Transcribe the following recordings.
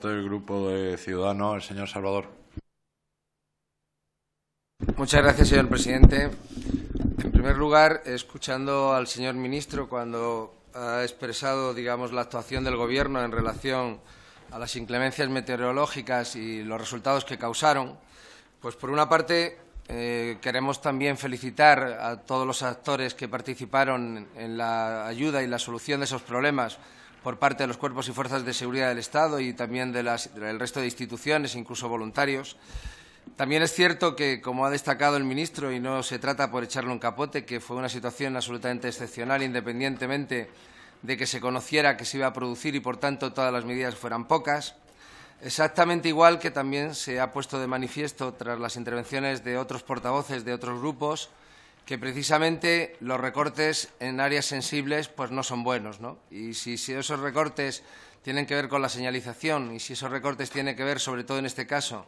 del Grupo de Ciudadanos, el señor Salvador. Muchas gracias, señor presidente. En primer lugar, escuchando al señor ministro cuando ha expresado, digamos, la actuación del Gobierno en relación a las inclemencias meteorológicas y los resultados que causaron, pues por una parte eh, queremos también felicitar a todos los actores que participaron en la ayuda y la solución de esos problemas por parte de los cuerpos y fuerzas de seguridad del Estado y también del resto de instituciones, incluso voluntarios. También es cierto que, como ha destacado el ministro, y no se trata por echarle un capote, que fue una situación absolutamente excepcional, independientemente de que se conociera que se iba a producir y, por tanto, todas las medidas fueran pocas. Exactamente igual que también se ha puesto de manifiesto tras las intervenciones de otros portavoces de otros grupos que precisamente los recortes en áreas sensibles pues no son buenos. ¿no? Y si, esos recortes tienen que ver con la señalización y si esos recortes tienen que ver, sobre todo en este caso,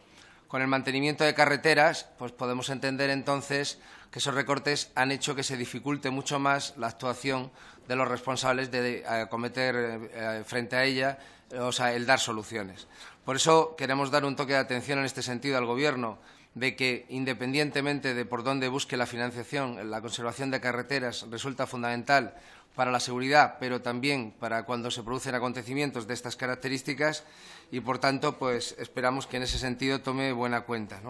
con el mantenimiento de carreteras, pues podemos entender entonces que esos recortes han hecho que se dificulte mucho más la actuación de los responsables de acometer eh, frente a ella, o sea, el dar soluciones. Por eso queremos dar un toque de atención en este sentido al Gobierno de que, independientemente de por dónde busque la financiación, la conservación de carreteras resulta fundamental para la seguridad, pero también para cuando se producen acontecimientos de estas características y, por tanto, pues esperamos que en ese sentido tome buena cuenta.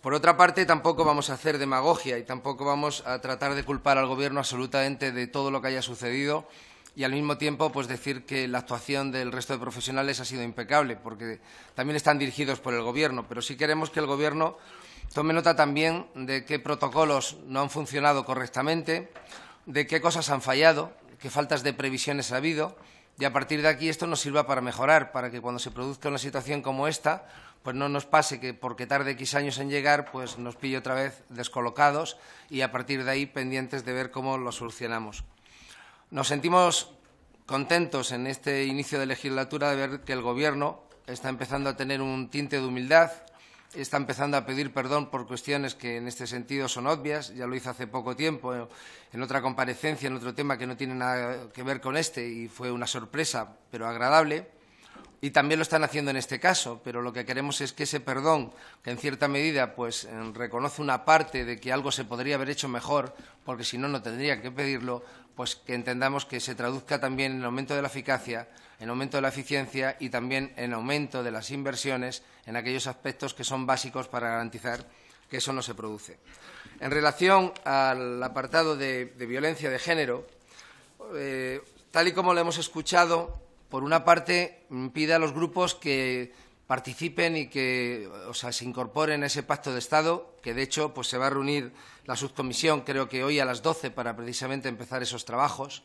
Por otra parte, tampoco vamos a hacer demagogia y tampoco vamos a tratar de culpar al Gobierno absolutamente de todo lo que haya sucedido y al mismo tiempo pues decir que la actuación del resto de profesionales ha sido impecable, porque también están dirigidos por el Gobierno, pero sí queremos que el Gobierno tome nota también de qué protocolos no han funcionado correctamente, de qué cosas han fallado, qué faltas de previsiones ha habido, y a partir de aquí esto nos sirva para mejorar, para que cuando se produzca una situación como esta, pues no nos pase que porque tarde X años en llegar, pues nos pille otra vez descolocados y a partir de ahí pendientes de ver cómo lo solucionamos. Nos sentimos contentos en este inicio de legislatura de ver que el Gobierno está empezando a tener un tinte de humildad, está empezando a pedir perdón por cuestiones que en este sentido son obvias, ya lo hice hace poco tiempo en otra comparecencia, en otro tema que no tiene nada que ver con este y fue una sorpresa, pero agradable y también lo están haciendo en este caso, pero lo que queremos es que ese perdón, que en cierta medida pues eh, reconoce una parte de que algo se podría haber hecho mejor, porque si no, no tendría que pedirlo, pues que entendamos que se traduzca también en aumento de la eficacia, en aumento de la eficiencia y también en aumento de las inversiones en aquellos aspectos que son básicos para garantizar que eso no se produce. En relación al apartado de, violencia de género, eh, tal y como lo hemos escuchado, por una parte, mm, pide a los grupos que participen y que se incorporen a ese pacto de Estado, que de hecho pues, se va a reunir la subcomisión creo que hoy a las 12 para precisamente empezar esos trabajos.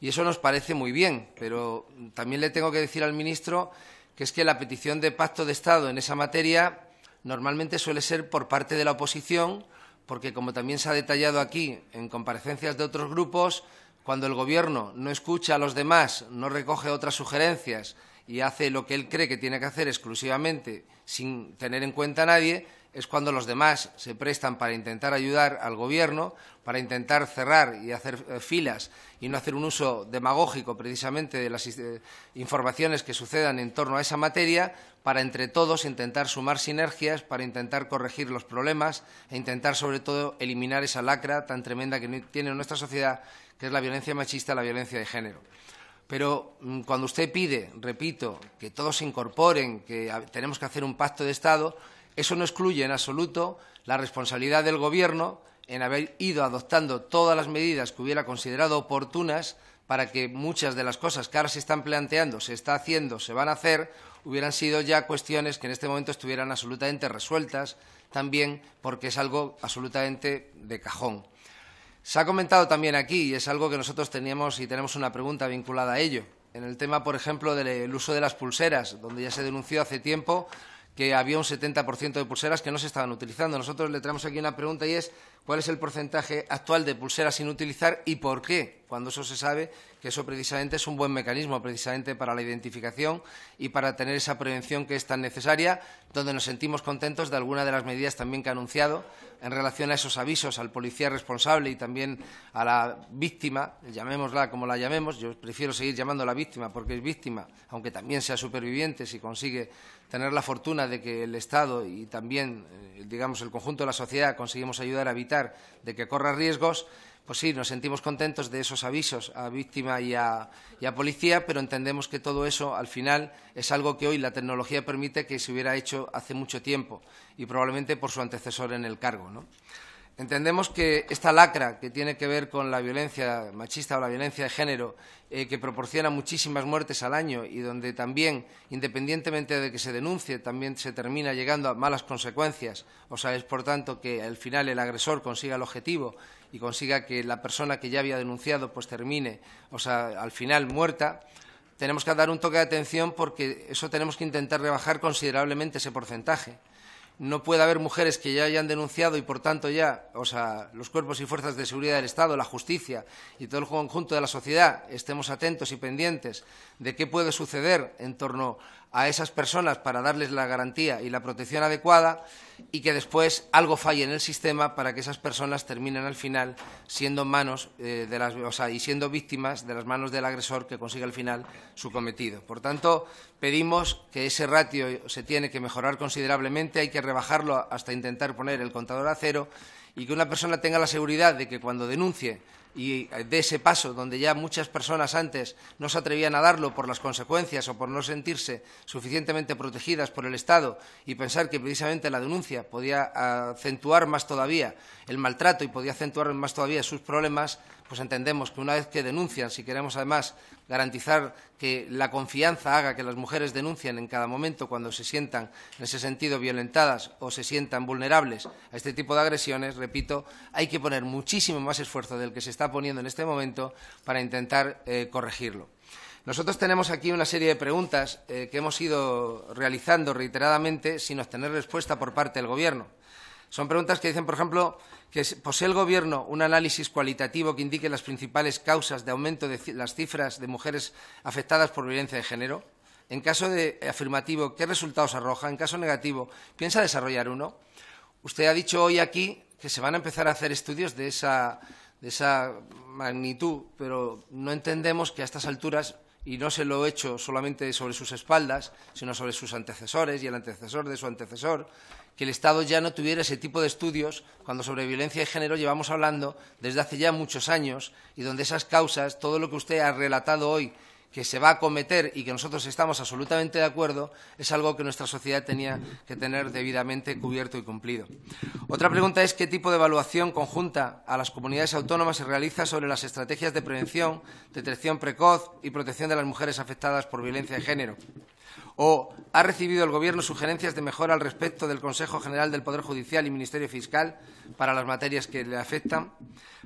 Y eso nos parece muy bien, pero también le tengo que decir al ministro que es que la petición de pacto de Estado en esa materia normalmente suele ser por parte de la oposición, porque como también se ha detallado aquí en comparecencias de otros grupos, cuando el gobierno no escucha a los demás, no recoge otras sugerencias y hace lo que él cree que tiene que hacer exclusivamente sin tener en cuenta a nadie, es cuando los demás se prestan para intentar ayudar al Gobierno, para intentar cerrar y hacer eh, filas y no hacer un uso demagógico precisamente de las eh, informaciones que sucedan en torno a esa materia, para entre todos intentar sumar sinergias, para intentar corregir los problemas e intentar sobre todo eliminar esa lacra tan tremenda que tiene nuestra sociedad, que es la violencia machista, la violencia de género. Pero mm, cuando usted pide, repito, que todos se incorporen, que tenemos que hacer un pacto de Estado, eso no excluye en absoluto la responsabilidad del Gobierno en haber ido adoptando todas las medidas que hubiera considerado oportunas para que muchas de las cosas que ahora se están planteando, se está haciendo, se van a hacer, hubieran sido ya cuestiones que en este momento estuvieran absolutamente resueltas, también porque es algo absolutamente de cajón. Se ha comentado también aquí, y es algo que nosotros teníamos y tenemos una pregunta vinculada a ello, en el tema, por ejemplo, del uso de las pulseras, donde ya se denunció hace tiempo que había un 70% de pulseras que no se estaban utilizando. Nosotros le traemos aquí una pregunta y es cuál es el porcentaje actual de pulseras sin utilizar y por qué, cuando eso se sabe eso precisamente es un buen mecanismo precisamente para la identificación y para tener esa prevención que es tan necesaria, donde nos sentimos contentos de alguna de las medidas también que ha anunciado en relación a esos avisos al policía responsable y también a la víctima, llamémosla como la llamemos, yo prefiero seguir llamando la víctima porque es víctima, aunque también sea superviviente si consigue tener la fortuna de que el Estado y también, eh, digamos, el conjunto de la sociedad conseguimos ayudar a evitar de que corra riesgos, pues sí, nos sentimos contentos de esos avisos a víctima y a, policía, pero entendemos que todo eso al final es algo que hoy la tecnología permite que se hubiera hecho hace mucho tiempo y probablemente por su antecesor en el cargo. Entendemos que esta lacra que tiene que ver con la violencia machista o la violencia de género, eh, que proporciona muchísimas muertes al año y donde también, independientemente de que se denuncie, también se termina llegando a malas consecuencias, o sea, es por tanto que al final el agresor consiga el objetivo y consiga que la persona que ya había denunciado pues termine, o sea, al final muerta, tenemos que dar un toque de atención porque eso tenemos que intentar rebajar considerablemente ese porcentaje. No puede haber mujeres que ya hayan denunciado y, por tanto, ya, o sea, los cuerpos y fuerzas de seguridad del Estado, la justicia y todo el conjunto de la sociedad estemos atentos y pendientes de qué puede suceder en torno a esas personas para darles la garantía y la protección adecuada y que después algo falle en el sistema para que esas personas terminen al final siendo manos eh, de y siendo víctimas de las manos del agresor que consigue al final su cometido. Por tanto, pedimos que ese ratio se tiene que mejorar considerablemente, hay que rebajarlo hasta intentar poner el contador a cero y que una persona tenga la seguridad de que cuando denuncie y eh, de ese paso donde ya muchas personas antes no se atrevían a darlo por las consecuencias o por no sentirse suficientemente protegidas por el Estado y pensar que precisamente la denuncia podía acentuar más todavía el maltrato y podía acentuar más todavía sus problemas, pues entendemos que una vez que denuncian, si queremos además garantizar que la confianza haga que las mujeres denuncien en cada momento cuando se sientan en ese sentido violentadas o se sientan vulnerables a este tipo de agresiones, repito, hay que poner muchísimo más esfuerzo del que se está poniendo en este momento para intentar eh, corregirlo. Nosotros tenemos aquí una serie de preguntas eh, que hemos ido realizando reiteradamente sin obtener respuesta por parte del Gobierno. Son preguntas que dicen, por ejemplo, que posee el Gobierno un análisis cualitativo que indique las principales causas de aumento de las cifras de mujeres afectadas por violencia de género. En caso de afirmativo, ¿qué resultados arroja? En caso negativo, ¿piensa desarrollar uno? Usted ha dicho hoy aquí que se van a empezar a hacer estudios de esa de esa magnitud, pero no entendemos que a estas alturas, y no se lo he hecho solamente sobre sus espaldas, sino sobre sus antecesores y el antecesor de su antecesor, que el Estado ya no tuviera ese tipo de estudios cuando sobre violencia de género llevamos hablando desde hace ya muchos años y donde esas causas, todo lo que usted ha relatado hoy que se va a cometer y que nosotros estamos absolutamente de acuerdo, es algo que nuestra sociedad tenía que tener debidamente cubierto y cumplido. Otra pregunta es qué tipo de evaluación conjunta a las comunidades autónomas se realiza sobre las estrategias de prevención, detección precoz y protección de las mujeres afectadas por violencia de género. ¿O ha recibido el Gobierno sugerencias de mejora al respecto del Consejo General del Poder Judicial y Ministerio Fiscal para las materias que le afectan?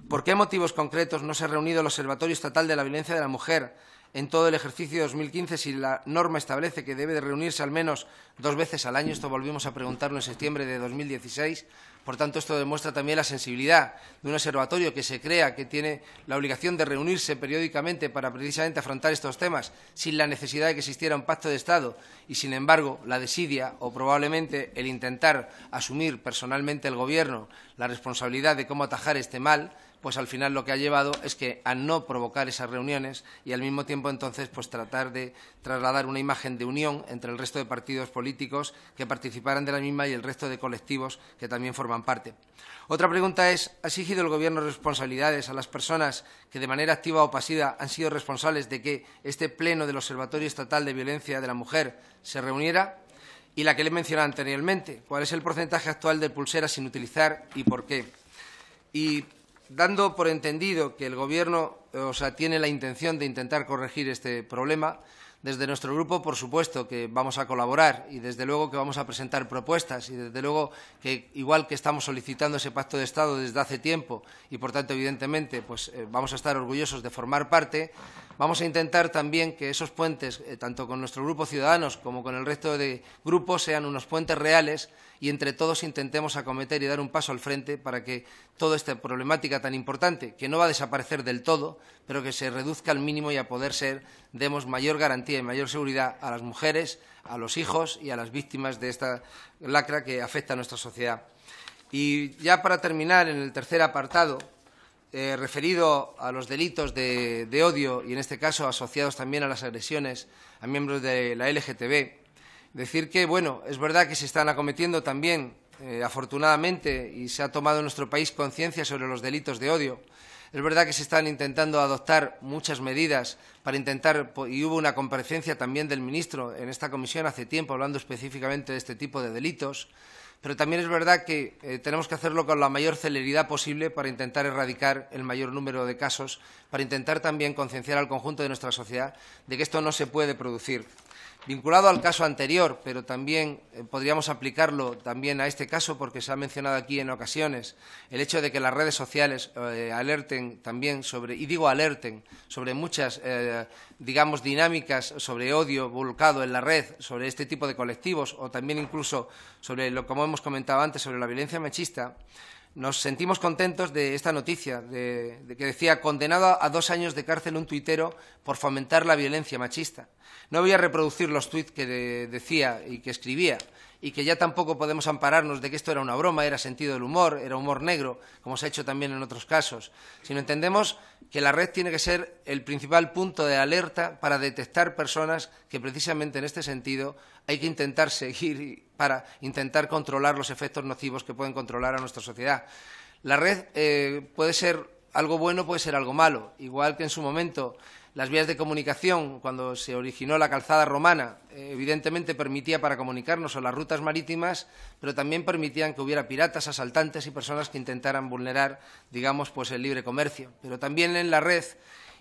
¿Por qué motivos concretos no se ha reunido el Observatorio Estatal de la Violencia de la Mujer en todo el ejercicio 2015 si la norma establece que debe reunirse al menos dos veces al año. Esto volvimos a preguntarlo en septiembre de 2016. Por tanto, esto demuestra también la sensibilidad de un observatorio que se crea, que tiene la obligación de reunirse periódicamente para precisamente afrontar estos temas sin la necesidad de que existiera un pacto de Estado y, sin embargo, la desidia o probablemente el intentar asumir personalmente el Gobierno la responsabilidad de cómo atajar este mal pues al final lo que ha llevado es que a no provocar esas reuniones y al mismo tiempo entonces pues tratar de trasladar una imagen de unión entre el resto de partidos políticos que participaran de la misma y el resto de colectivos que también forman parte. Otra pregunta es, ¿ha exigido el Gobierno responsabilidades a las personas que de manera activa o pasiva han sido responsables de que este pleno del Observatorio Estatal de Violencia de la Mujer se reuniera? Y la que le he mencionado anteriormente, ¿cuál es el porcentaje actual de pulseras sin utilizar y por qué? Y dando por entendido que el Gobierno eh, tiene la intención de intentar corregir este problema, desde nuestro grupo, por supuesto, que vamos a colaborar y desde luego que vamos a presentar propuestas y desde luego que, igual que estamos solicitando ese pacto de Estado desde hace tiempo y, por tanto, evidentemente, pues eh, vamos a estar orgullosos de formar parte, Vamos a intentar también que esos puentes, eh, tanto con nuestro grupo Ciudadanos como con el resto de grupos, sean unos puentes reales y entre todos intentemos acometer y dar un paso al frente para que toda esta problemática tan importante, que no va a desaparecer del todo, pero que se reduzca al mínimo y a poder ser, demos mayor garantía y mayor seguridad a las mujeres, a los hijos y a las víctimas de esta lacra que afecta a nuestra sociedad. Y ya para terminar, en el tercer apartado, eh, referido a los delitos de, odio y, en este caso, asociados también a las agresiones a miembros de la LGTB, decir que, bueno, es verdad que se están acometiendo también, eh, afortunadamente, y se ha tomado en nuestro país conciencia sobre los delitos de odio. Es verdad que se están intentando adoptar muchas medidas para intentar, y hubo una comparecencia también del ministro en esta comisión hace tiempo hablando específicamente de este tipo de delitos pero también es verdad que eh, tenemos que hacerlo con la mayor celeridad posible para intentar erradicar el mayor número de casos, para intentar también concienciar al conjunto de nuestra sociedad de que esto no se puede producir vinculado al caso anterior, pero también eh, podríamos aplicarlo también a este caso porque se ha mencionado aquí en ocasiones el hecho de que las redes sociales eh, alerten también sobre, y digo alerten, sobre muchas, eh, digamos, dinámicas sobre odio volcado en la red, sobre este tipo de colectivos o también incluso sobre lo, como hemos comentado antes, sobre la violencia machista. Nos sentimos contentos de esta noticia, de, que decía condenado a dos años de cárcel un tuitero por fomentar la violencia machista. No voy a reproducir los tweets que decía y que escribía, y que ya tampoco podemos ampararnos de que esto era una broma, era sentido del humor, era humor negro, como se ha hecho también en otros casos, sino entendemos que la red tiene que ser el principal punto de alerta para detectar personas que precisamente en este sentido hay que intentar seguir para intentar controlar los efectos nocivos que pueden controlar a nuestra sociedad. La red eh, puede ser algo bueno, puede ser algo malo, igual que en su momento las vías de comunicación, cuando se originó la calzada romana, eh, evidentemente permitía para comunicarnos o las rutas marítimas, pero también permitían que hubiera piratas, asaltantes y personas que intentaran vulnerar, digamos, pues el libre comercio. Pero también en la red,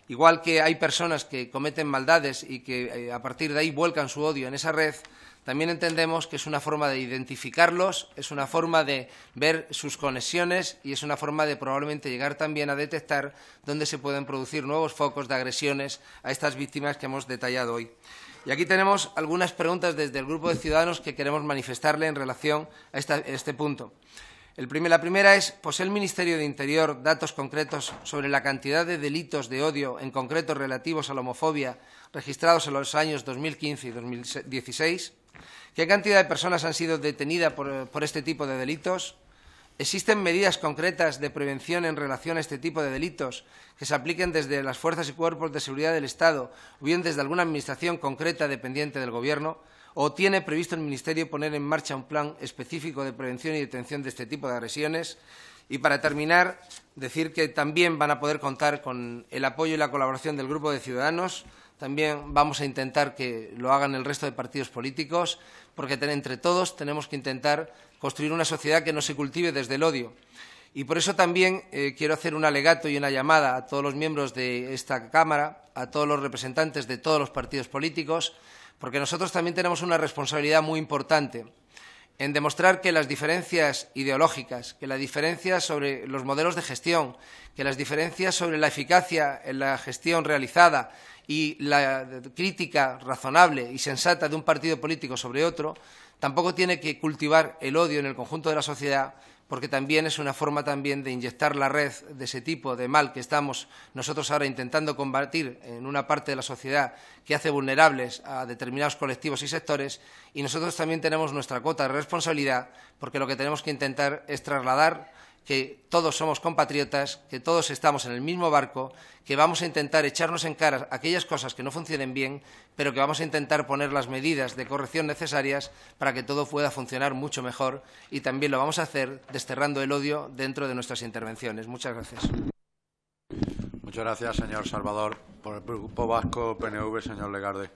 igual que hay personas que cometen maldades y que eh, a partir de ahí vuelcan su odio en esa red, también entendemos que es una forma de identificarlos, es una forma de ver sus conexiones y es una forma de probablemente llegar también a detectar dónde se pueden producir nuevos focos de agresiones a estas víctimas que hemos detallado hoy. Y aquí tenemos algunas preguntas desde el grupo de ciudadanos que queremos manifestarle en relación a, este punto. la primera es, ¿posee el Ministerio de Interior datos concretos sobre la cantidad de delitos de odio, en concreto relativos a la homofobia, registrados en los años 2015 y 2016? ¿Qué cantidad de personas han sido detenidas por, este tipo de delitos? ¿Existen medidas concretas de prevención en relación a este tipo de delitos que se apliquen desde las fuerzas y cuerpos de seguridad del Estado o bien desde alguna administración concreta dependiente del Gobierno? ¿O tiene previsto el Ministerio poner en marcha un plan específico de prevención y detención de este tipo de agresiones? Y para terminar, decir que también van a poder contar con el apoyo y la colaboración del Grupo de Ciudadanos también vamos a intentar que lo hagan el resto de partidos políticos, porque entre todos tenemos que intentar construir una sociedad que no se cultive desde el odio. Y por eso también eh, quiero hacer un alegato y una llamada a todos los miembros de esta Cámara, a todos los representantes de todos los partidos políticos, porque nosotros también tenemos una responsabilidad muy importante en demostrar que las diferencias ideológicas, que las diferencias sobre los modelos de gestión, que las diferencias sobre la eficacia en la gestión realizada y la crítica razonable y sensata de un partido político sobre otro, tampoco tiene que cultivar el odio en el conjunto de la sociedad, porque también es una forma también de inyectar la red de ese tipo de mal que estamos nosotros ahora intentando combatir en una parte de la sociedad que hace vulnerables a determinados colectivos y sectores, y nosotros también tenemos nuestra cuota de responsabilidad, porque lo que tenemos que intentar es trasladar que todos somos compatriotas, que todos estamos en el mismo barco, que vamos a intentar echarnos en cara aquellas cosas que no funcionen bien, pero que vamos a intentar poner las medidas de corrección necesarias para que todo pueda funcionar mucho mejor y también lo vamos a hacer desterrando el odio dentro de nuestras intervenciones. Muchas gracias. Muchas gracias, señor Salvador. Por el Grupo Vasco PNV, señor Legarde.